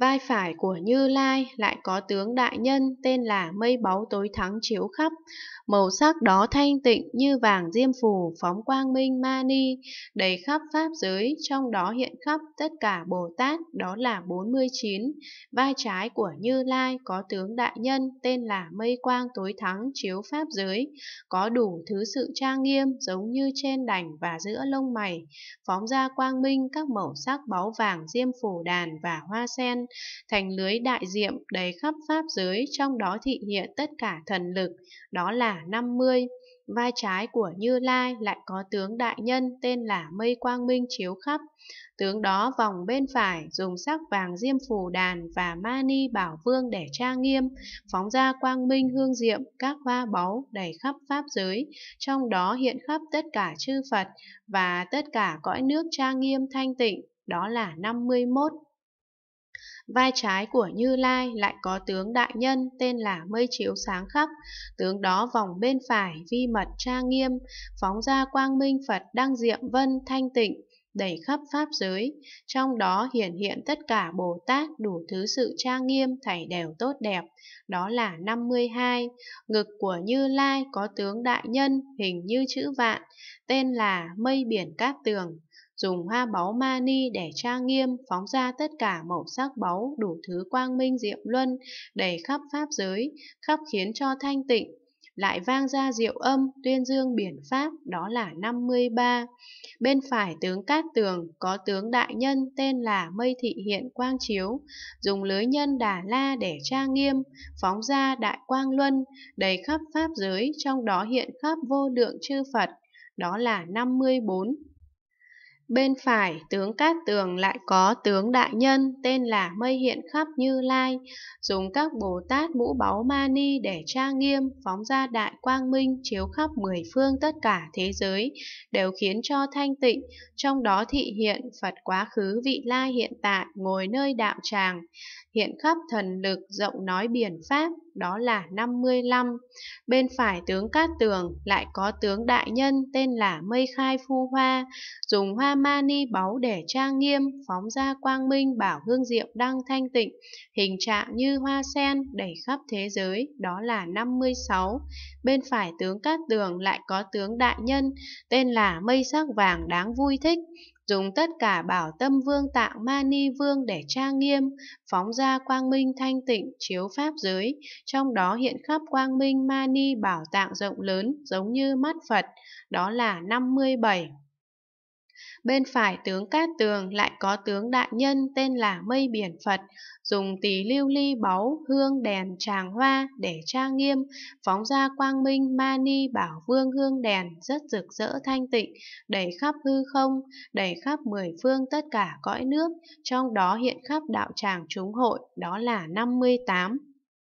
Vai phải của Như Lai lại có tướng đại nhân tên là mây báu tối thắng chiếu khắp, màu sắc đó thanh tịnh như vàng diêm phù phóng quang minh ma ni, đầy khắp pháp giới, trong đó hiện khắp tất cả Bồ Tát, đó là 49. Vai trái của Như Lai có tướng đại nhân tên là mây quang tối thắng chiếu pháp giới, có đủ thứ sự trang nghiêm giống như trên đảnh và giữa lông mày, phóng ra quang minh các màu sắc báu vàng diêm phù đàn và hoa sen thành lưới đại diệm đầy khắp pháp giới trong đó thị hiện tất cả thần lực, đó là 50. Vai trái của Như Lai lại có tướng đại nhân tên là Mây Quang Minh chiếu khắp. Tướng đó vòng bên phải dùng sắc vàng diêm phù đàn và mani bảo vương để tra nghiêm, phóng ra quang minh hương diệm, các hoa báu đầy khắp pháp giới, trong đó hiện khắp tất cả chư Phật và tất cả cõi nước tra nghiêm thanh tịnh, đó là 51. Vai trái của Như Lai lại có tướng đại nhân tên là Mây Chiếu Sáng Khắp, tướng đó vòng bên phải vi mật tra nghiêm, phóng ra quang minh Phật đăng diệm vân thanh tịnh, đầy khắp pháp giới, trong đó hiển hiện tất cả Bồ Tát đủ thứ sự trang nghiêm thảy đều tốt đẹp, đó là 52. Ngực của Như Lai có tướng đại nhân hình như chữ vạn, tên là mây biển cát tường dùng hoa báu mani để trang nghiêm, phóng ra tất cả màu sắc báu đủ thứ quang minh diệm luân, đầy khắp pháp giới, khắp khiến cho thanh tịnh, lại vang ra diệu âm tuyên dương biển pháp đó là 53. Bên phải tướng Cát Tường có tướng đại nhân tên là Mây Thị Hiện Quang Chiếu, dùng lưới nhân Đà La để trang nghiêm, phóng ra đại quang luân, đầy khắp pháp giới trong đó hiện khắp vô lượng chư Phật, đó là 54. Bên phải tướng Cát Tường lại có tướng đại nhân tên là Mây Hiện Khắp Như Lai, dùng các Bồ Tát mũ báu mani để tra nghiêm, phóng ra đại quang minh chiếu khắp mười phương tất cả thế giới, đều khiến cho thanh tịnh, trong đó thị hiện Phật quá khứ vị lai hiện tại ngồi nơi đạo tràng, hiện khắp thần lực rộng nói biển Pháp, đó là 55. Bên phải tướng Cát Tường lại có tướng đại nhân tên là Mây Khai Phu Hoa, dùng hoa ma ni báu để trang nghiêm, phóng ra quang minh bảo hương diệu đang thanh tịnh, hình trạng như hoa sen đầy khắp thế giới, đó là 56. Bên phải tướng Cát Tường lại có tướng Đại Nhân, tên là mây sắc vàng đáng vui thích, dùng tất cả bảo tâm vương tạng ma ni vương để trang nghiêm, phóng ra quang minh thanh tịnh chiếu pháp giới, trong đó hiện khắp quang minh ma ni bảo tạng rộng lớn giống như mắt Phật, đó là 57. Bên phải tướng Cát Tường lại có tướng đại nhân tên là Mây Biển Phật, dùng tỳ lưu ly báu, hương đèn tràng hoa để tra nghiêm, phóng ra quang minh ma ni bảo vương hương đèn rất rực rỡ thanh tịnh, đầy khắp hư không, đầy khắp mười phương tất cả cõi nước, trong đó hiện khắp đạo tràng chúng hội, đó là 58.